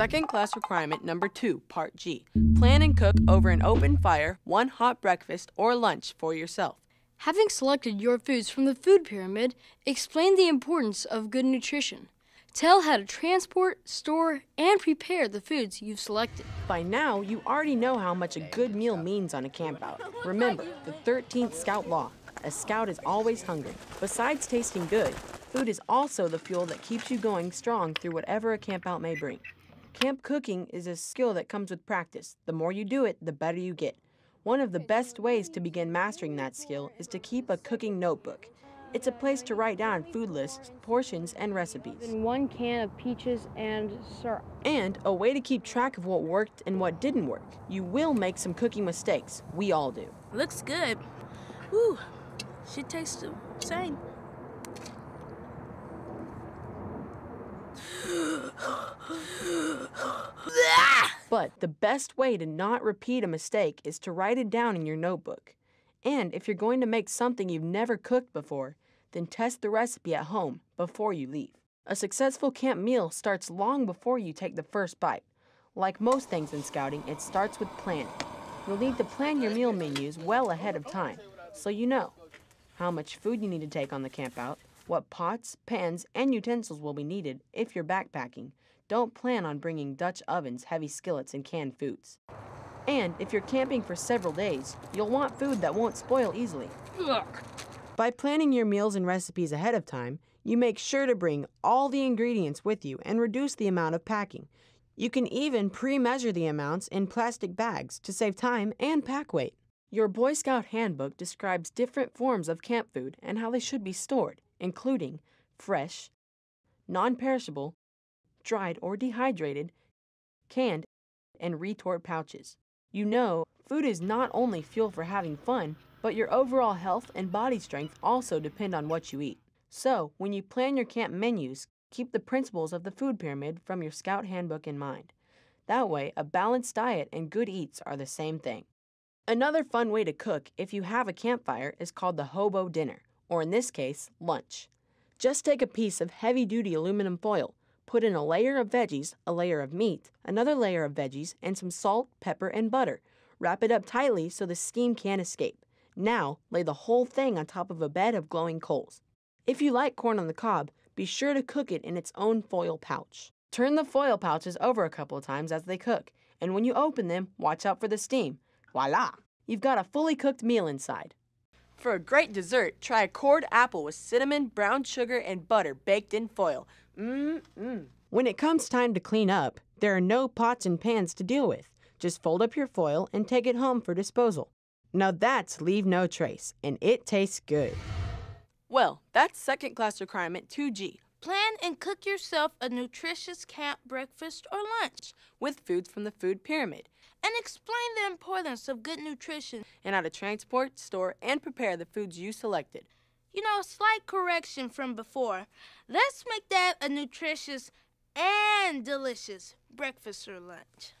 Second class requirement number two, part G. Plan and cook over an open fire one hot breakfast or lunch for yourself. Having selected your foods from the food pyramid, explain the importance of good nutrition. Tell how to transport, store, and prepare the foods you've selected. By now, you already know how much a good meal means on a campout. Remember, the 13th Scout Law. A scout is always hungry. Besides tasting good, food is also the fuel that keeps you going strong through whatever a campout may bring. Camp cooking is a skill that comes with practice. The more you do it, the better you get. One of the best ways to begin mastering that skill is to keep a cooking notebook. It's a place to write down food lists, portions, and recipes. And one can of peaches and syrup. And a way to keep track of what worked and what didn't work. You will make some cooking mistakes. We all do. Looks good. Whew. she tastes the same. But the best way to not repeat a mistake is to write it down in your notebook. And if you're going to make something you've never cooked before, then test the recipe at home before you leave. A successful camp meal starts long before you take the first bite. Like most things in scouting, it starts with planning. You'll need to plan your meal menus well ahead of time so you know how much food you need to take on the campout, what pots, pans, and utensils will be needed if you're backpacking, don't plan on bringing Dutch ovens, heavy skillets, and canned foods. And if you're camping for several days, you'll want food that won't spoil easily. Ugh. By planning your meals and recipes ahead of time, you make sure to bring all the ingredients with you and reduce the amount of packing. You can even pre-measure the amounts in plastic bags to save time and pack weight. Your Boy Scout handbook describes different forms of camp food and how they should be stored, including fresh, non-perishable, dried or dehydrated, canned, and retort pouches. You know, food is not only fuel for having fun, but your overall health and body strength also depend on what you eat. So, when you plan your camp menus, keep the principles of the food pyramid from your scout handbook in mind. That way, a balanced diet and good eats are the same thing. Another fun way to cook if you have a campfire is called the hobo dinner, or in this case, lunch. Just take a piece of heavy duty aluminum foil, Put in a layer of veggies, a layer of meat, another layer of veggies, and some salt, pepper, and butter. Wrap it up tightly so the steam can't escape. Now, lay the whole thing on top of a bed of glowing coals. If you like corn on the cob, be sure to cook it in its own foil pouch. Turn the foil pouches over a couple of times as they cook, and when you open them, watch out for the steam. Voila! You've got a fully cooked meal inside. For a great dessert, try a cored apple with cinnamon, brown sugar, and butter baked in foil. Mmm, mmm. When it comes time to clean up, there are no pots and pans to deal with. Just fold up your foil and take it home for disposal. Now that's leave no trace, and it tastes good. Well, that's second class requirement 2G, Plan and cook yourself a nutritious camp breakfast or lunch with foods from the food pyramid and explain the importance of good nutrition and how to transport, store, and prepare the foods you selected. You know, slight correction from before. Let's make that a nutritious and delicious breakfast or lunch.